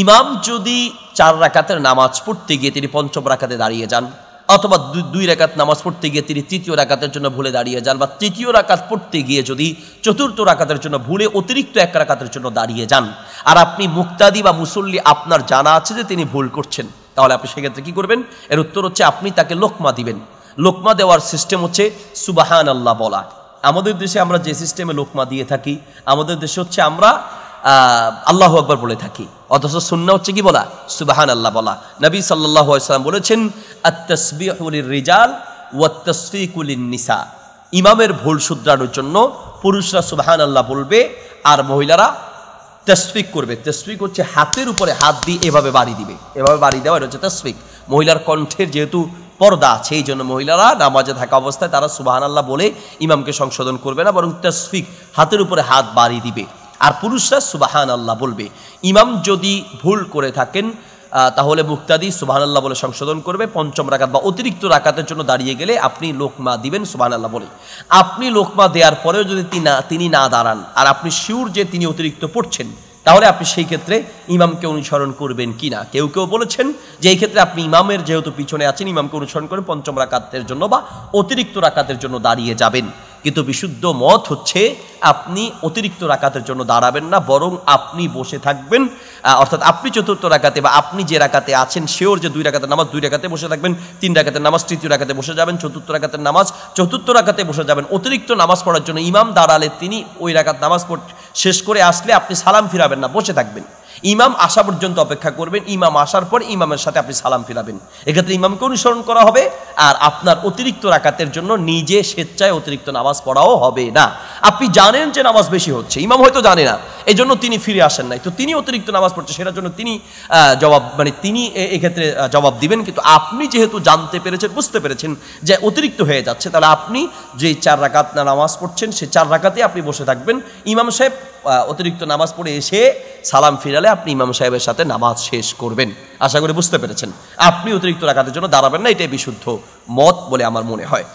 ইমাম যদি চার রাকাতের নামাজ পড়তে গিয়ে তিনি পঞ্চম রাকাতে দাঁড়িয়ে যান অথবা দুই রাকাত নামাজ পড়তে গিয়ে তিনি তৃতীয় রাকাতের জন্য ভুলে দাঁড়িয়ে যান বা তৃতীয় রাকাত পড়তে গিয়ে যদি চতুর্থ রাকাতের জন্য ভুলে অতিরিক্ত এক রাকাতের জন্য দাঁড়িয়ে যান আর আপনি মুক্তাদি বা মুসল্লি আপনার জানা আছে যে তিনি ভুল করছেন তাহলে আপনি সেক্ষেত্রে কী করবেন এর উত্তর হচ্ছে আপনি তাকে লোকমা দিবেন লোকমা দেওয়ার সিস্টেম হচ্ছে সুবাহান আল্লাহ বলা আমাদের দেশে আমরা যে সিস্টেমে লোকমা দিয়ে থাকি আমাদের দেশে হচ্ছে আমরা আল্লাহ আকবর বলে থাকি অথচ সুন্না হচ্ছে কি বলা সুবাহান আল্লাহ বলা নবী সাল্লাহ বলেছেন রিজাল নিসা ইমামের ভুল শুধরানোর জন্য পুরুষরা সুবাহান আল্লাহ বলবে আর মহিলারা তসফিক করবে তসফিক হচ্ছে হাতের উপরে হাত দিয়ে এভাবে বাড়ি দিবে এভাবে বাড়ি দেওয়া এটা হচ্ছে তসফিক মহিলার কণ্ঠের যেহেতু পর্দা আছে এই জন্য মহিলারা নামাজে থাকা অবস্থায় তারা সুবাহান আল্লাহ বলে ইমামকে সংশোধন করবে না বরং তসফিক হাতের উপরে হাত বাড়ি দিবে আর পুরুষরা সুবাহান আল্লাহ বলবে ইমাম যদি ভুল করে থাকেন তাহলে মুক্তাদি সুবাহান আল্লাহ বলে সংশোধন করবে পঞ্চম রাকাত বা অতিরিক্ত রাকাতের জন্য দাঁড়িয়ে গেলে আপনি লোকমা দিবেন সুবাহান আল্লাহ বলে আপনি লোকমা দেওয়ার পরেও যদি তিনি না দাঁড়ান আর আপনি শিউর যে তিনি অতিরিক্ত পড়ছেন তাহলে আপনি সেই ক্ষেত্রে ইমামকে অনুসরণ করবেন কি না কেউ কেউ বলেছেন যে এই ক্ষেত্রে আপনি ইমামের যেহেতু পিছনে আছেন ইমামকে অনুসরণ করেন পঞ্চম রাকাতের জন্য বা অতিরিক্ত রাকাতের জন্য দাঁড়িয়ে যাবেন কিন্তু বিশুদ্ধ মত হচ্ছে আপনি অতিরিক্ত রাকাতের জন্য দাঁড়াবেন না বরং আপনি বসে থাকবেন অর্থাৎ আপনি চতুর্থ রাকাতে বা আপনি যে রাকাতে আছেন সেওর যে দুই রাকাতের নামাজ দুই রাকাতে বসে থাকবেন তিন রাকাতের নামাজ তৃতীয় রাকাতে বসে যাবেন চতুর্থ রাকাতের নামাজ চতুর্থ রাকাতে বসে যাবেন অতিরিক্ত নামাজ পড়ার জন্য ইমাম দাঁড়ালে তিনি ওই রাকাত নামাজ শেষ করে আসলে আপনি সালাম ফিরাবেন না বসে থাকবেন ইমাম আসা পর্যন্ত অপেক্ষা করবেন ইমাম আসার পর ইমামের সাথে আপনি সালাম ফিরাবেন এক্ষেত্রে ইমামকে অনুসরণ করা হবে আর আপনার অতিরিক্ত রাকাতের জন্য নিজে স্বেচ্ছায় অতিরিক্ত নামাজ পড়াও হবে না আপনি জানেন যে নামাজ বেশি হচ্ছে ইমাম হয়তো জানে না এই জন্য তিনি ফিরে আসেন নাই তো তিনি অতিরিক্ত নামাজ পড়ছে সেটার জন্য তিনি জবাব মানে তিনি এক্ষেত্রে জবাব দিবেন কিন্তু আপনি যেহেতু জানতে পেরেছেন বুঝতে পেরেছেন যে অতিরিক্ত হয়ে যাচ্ছে তাহলে আপনি যে চার রাকাত না নামাজ পড়ছেন সে চার রাকাতে আপনি বসে থাকবেন ইমাম সাহেব অতিরিক্ত নামাজ পড়ে এসে সালাম ফিরালে আপনি ইমাম সাহেবের সাথে নামাজ শেষ করবেন আশা করি বুঝতে পেরেছেন আপনি অতিরিক্ত রাখাতের জন্য দাঁড়াবেন না এটাই বিশুদ্ধ মত বলে আমার মনে হয়